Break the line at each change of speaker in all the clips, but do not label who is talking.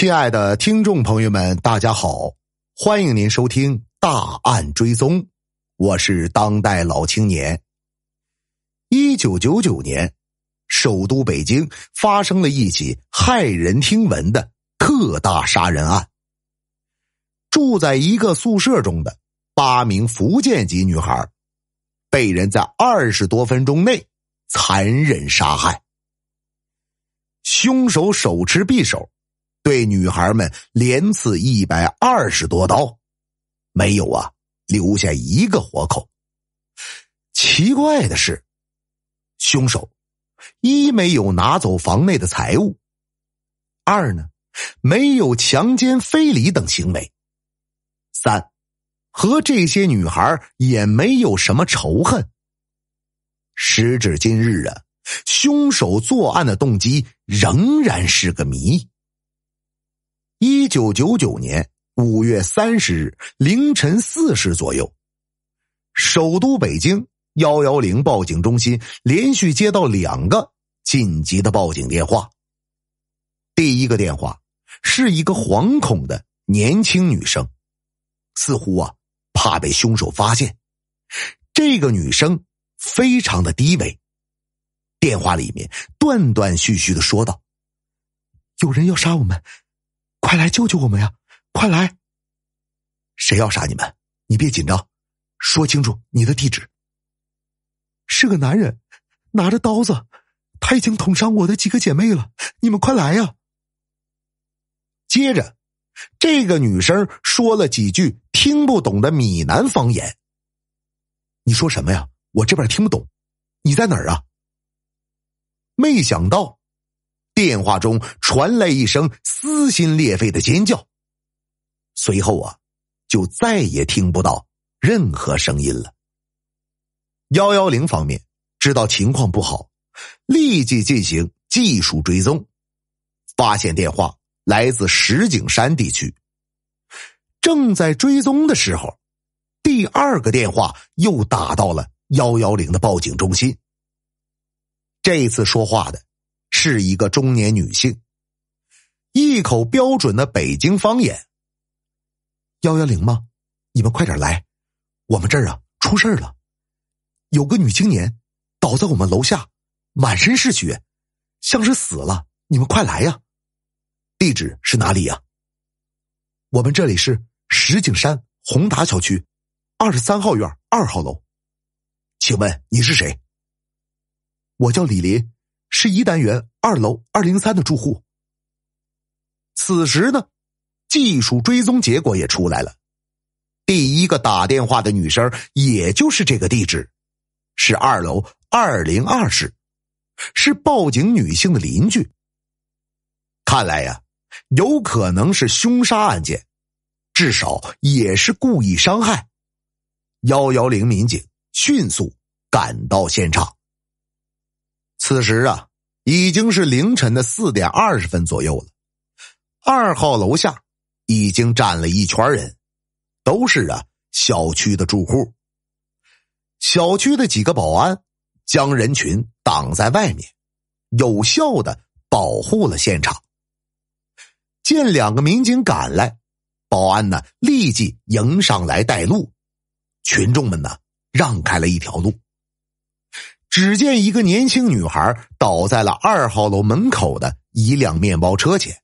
亲爱的听众朋友们，大家好，欢迎您收听《大案追踪》，我是当代老青年。一九九九年，首都北京发生了一起骇人听闻的特大杀人案。住在一个宿舍中的八名福建籍女孩，被人在二十多分钟内残忍杀害。凶手手持匕首。对女孩们连刺一百二十多刀，没有啊，留下一个活口。奇怪的是，凶手一没有拿走房内的财物，二呢没有强奸、非礼等行为，三和这些女孩也没有什么仇恨。时至今日啊，凶手作案的动机仍然是个谜。一九九九年五月三十日凌晨四时左右，首都北京幺幺零报警中心连续接到两个紧急的报警电话。第一个电话是一个惶恐的年轻女生，似乎啊怕被凶手发现。这个女生非常的低微，电话里面断断续续的说道：“有人要杀我们。”快来救救我们呀！快来，谁要杀你们？你别紧张，说清楚你的地址。是个男人，拿着刀子，他已经捅伤我的几个姐妹了，你们快来呀！接着，这个女生说了几句听不懂的闽南方言。你说什么呀？我这边听不懂。你在哪儿啊？没想到。电话中传来一声撕心裂肺的尖叫，随后啊，就再也听不到任何声音了。幺幺零方面知道情况不好，立即进行技术追踪，发现电话来自石景山地区。正在追踪的时候，第二个电话又打到了幺幺零的报警中心。这次说话的。是一个中年女性，一口标准的北京方言。幺幺零吗？你们快点来，我们这儿啊出事了，有个女青年倒在我们楼下，满身是血，像是死了。你们快来呀！地址是哪里呀？我们这里是石景山宏达小区二十三号院二号楼。请问你是谁？我叫李林。是一单元二楼二零三的住户。此时呢，技术追踪结果也出来了。第一个打电话的女生，也就是这个地址，是二楼二零二室，是报警女性的邻居。看来呀，有可能是凶杀案件，至少也是故意伤害。幺幺零民警迅速赶到现场。此时啊，已经是凌晨的四点二十分左右了。二号楼下已经站了一圈人，都是啊小区的住户。小区的几个保安将人群挡在外面，有效的保护了现场。见两个民警赶来，保安呢立即迎上来带路，群众们呢让开了一条路。只见一个年轻女孩倒在了二号楼门口的一辆面包车前，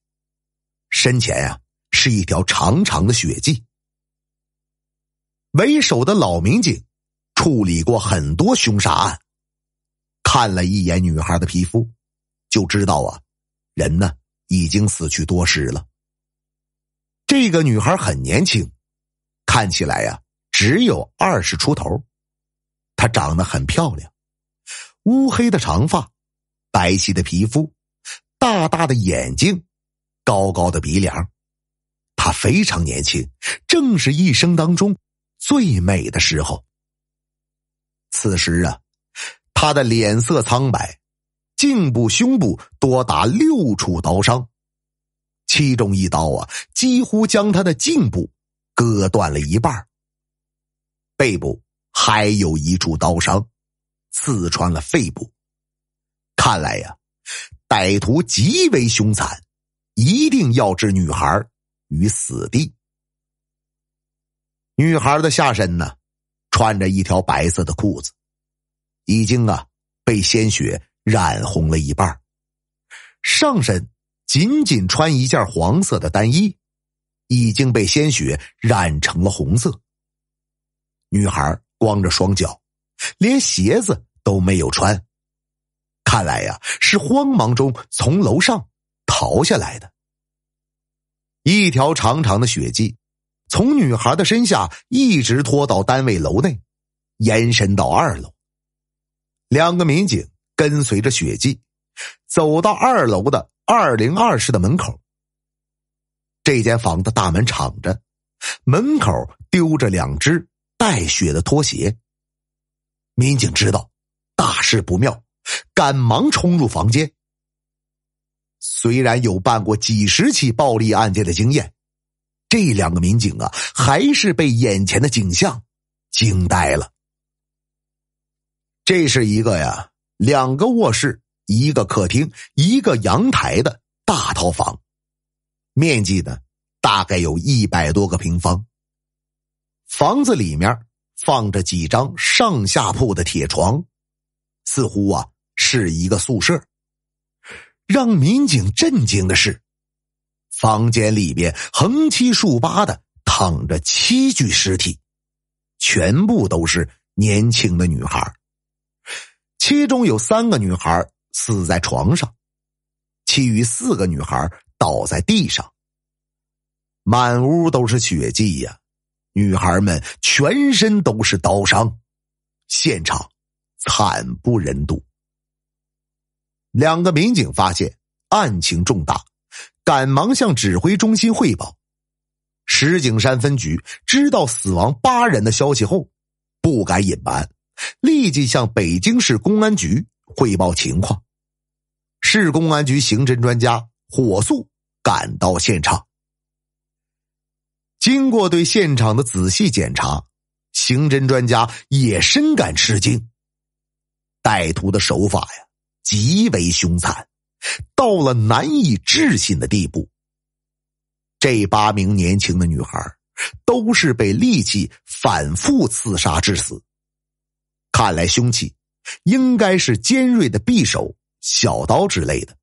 身前呀是一条长长的血迹。为首的老民警处理过很多凶杀案，看了一眼女孩的皮肤，就知道啊，人呢已经死去多时了。这个女孩很年轻，看起来呀只有二十出头，她长得很漂亮。乌黑的长发，白皙的皮肤，大大的眼睛，高高的鼻梁，他非常年轻，正是一生当中最美的时候。此时啊，他的脸色苍白，颈部、胸部多达六处刀伤，其中一刀啊，几乎将他的颈部割断了一半背部还有一处刀伤。刺穿了肺部，看来呀，歹徒极为凶残，一定要置女孩于死地。女孩的下身呢，穿着一条白色的裤子，已经啊被鲜血染红了一半上身仅仅穿一件黄色的单衣，已经被鲜血染成了红色。女孩光着双脚。连鞋子都没有穿，看来呀是慌忙中从楼上逃下来的。一条长长的血迹，从女孩的身下一直拖到单位楼内，延伸到二楼。两个民警跟随着血迹，走到二楼的二零二室的门口。这间房的大门敞着，门口丢着两只带血的拖鞋。民警知道大事不妙，赶忙冲入房间。虽然有办过几十起暴力案件的经验，这两个民警啊，还是被眼前的景象惊呆了。这是一个呀，两个卧室、一个客厅、一个阳台的大套房，面积呢大概有一百多个平方。房子里面。放着几张上下铺的铁床，似乎啊是一个宿舍。让民警震惊的是，房间里边横七竖八的躺着七具尸体，全部都是年轻的女孩。其中有三个女孩死在床上，其余四个女孩倒在地上，满屋都是血迹呀。女孩们全身都是刀伤，现场惨不忍睹。两个民警发现案情重大，赶忙向指挥中心汇报。石景山分局知道死亡八人的消息后，不敢隐瞒，立即向北京市公安局汇报情况。市公安局刑侦专家火速赶到现场。经过对现场的仔细检查，刑侦专家也深感吃惊。歹徒的手法呀，极为凶残，到了难以置信的地步。这八名年轻的女孩都是被利器反复刺杀致死，看来凶器应该是尖锐的匕首、小刀之类的。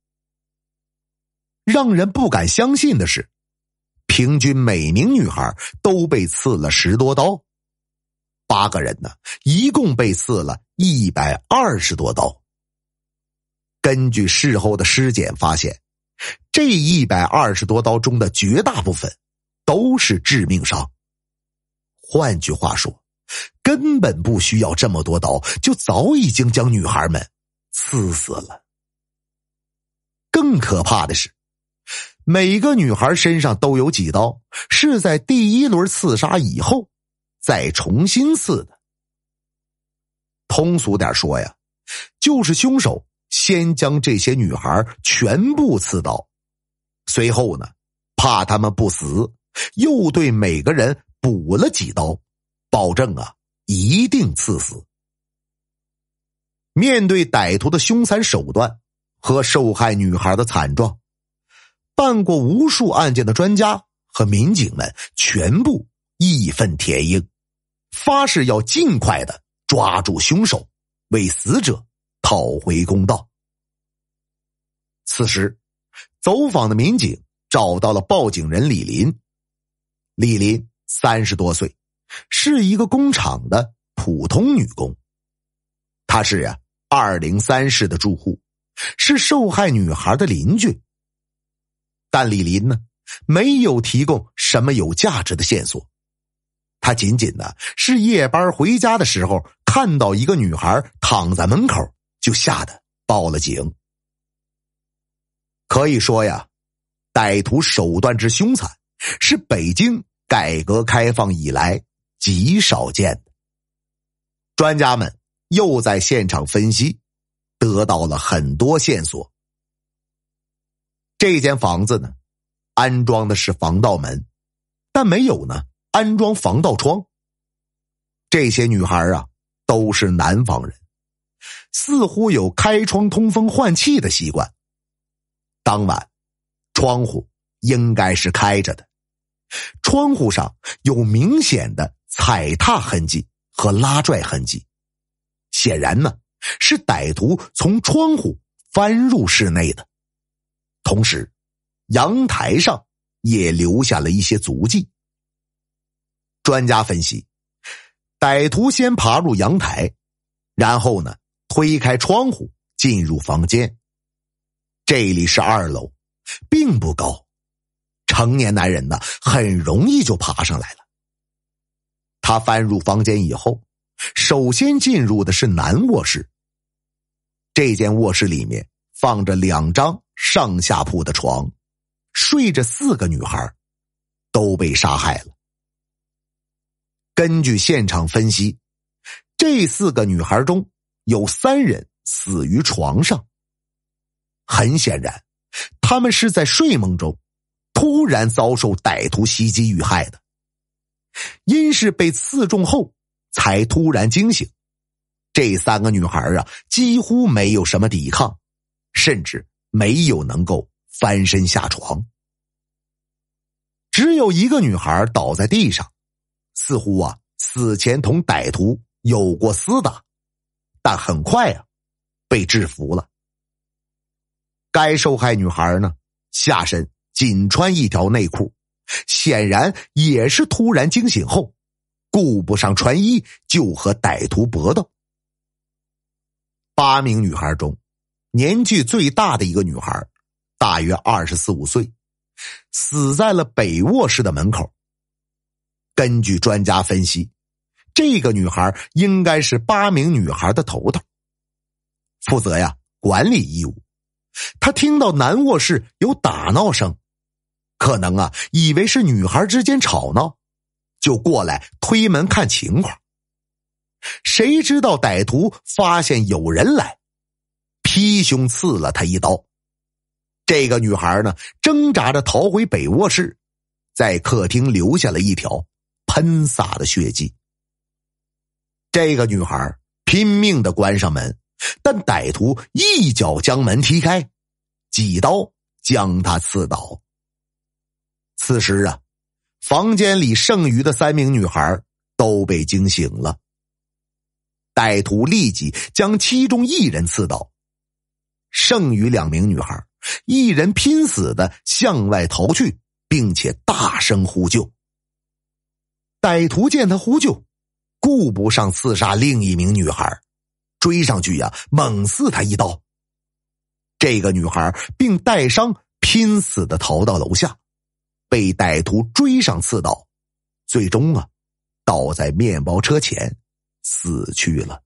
让人不敢相信的是。平均每名女孩都被刺了十多刀，八个人呢，一共被刺了一百二十多刀。根据事后的尸检发现，这一百二十多刀中的绝大部分都是致命伤。换句话说，根本不需要这么多刀，就早已经将女孩们刺死了。更可怕的是。每个女孩身上都有几刀，是在第一轮刺杀以后再重新刺的。通俗点说呀，就是凶手先将这些女孩全部刺刀，随后呢，怕他们不死，又对每个人补了几刀，保证啊一定刺死。面对歹徒的凶残手段和受害女孩的惨状。办过无数案件的专家和民警们全部义愤填膺，发誓要尽快的抓住凶手，为死者讨回公道。此时，走访的民警找到了报警人李林。李林三十多岁，是一个工厂的普通女工。她是呀，二零三室的住户，是受害女孩的邻居。但李林呢，没有提供什么有价值的线索，他仅仅的是夜班回家的时候，看到一个女孩躺在门口，就吓得报了警。可以说呀，歹徒手段之凶残，是北京改革开放以来极少见的。专家们又在现场分析，得到了很多线索。这间房子呢，安装的是防盗门，但没有呢安装防盗窗。这些女孩啊，都是南方人，似乎有开窗通风换气的习惯。当晚，窗户应该是开着的，窗户上有明显的踩踏痕迹和拉拽痕迹，显然呢是歹徒从窗户翻入室内的。同时，阳台上也留下了一些足迹。专家分析，歹徒先爬入阳台，然后呢推开窗户进入房间。这里是二楼，并不高，成年男人呢很容易就爬上来了。他翻入房间以后，首先进入的是南卧室。这间卧室里面放着两张。上下铺的床，睡着四个女孩，都被杀害了。根据现场分析，这四个女孩中有三人死于床上，很显然，他们是在睡梦中突然遭受歹徒袭击遇害的。因是被刺中后才突然惊醒，这三个女孩啊，几乎没有什么抵抗，甚至。没有能够翻身下床，只有一个女孩倒在地上，似乎啊死前同歹徒有过厮打，但很快啊被制服了。该受害女孩呢下身仅穿一条内裤，显然也是突然惊醒后顾不上穿衣就和歹徒搏斗。八名女孩中。年纪最大的一个女孩，大约二十四五岁，死在了北卧室的门口。根据专家分析，这个女孩应该是八名女孩的头头，负责呀管理义务。他听到南卧室有打闹声，可能啊，以为是女孩之间吵闹，就过来推门看情况。谁知道歹徒发现有人来。踢胸刺了他一刀，这个女孩呢挣扎着逃回北卧室，在客厅留下了一条喷洒的血迹。这个女孩拼命的关上门，但歹徒一脚将门踢开，几刀将他刺倒。此时啊，房间里剩余的三名女孩都被惊醒了，歹徒立即将其中一人刺倒。剩余两名女孩，一人拼死的向外逃去，并且大声呼救。歹徒见他呼救，顾不上刺杀另一名女孩，追上去呀，猛刺他一刀。这个女孩并带伤，拼死的逃到楼下，被歹徒追上刺刀，最终啊，倒在面包车前死去了。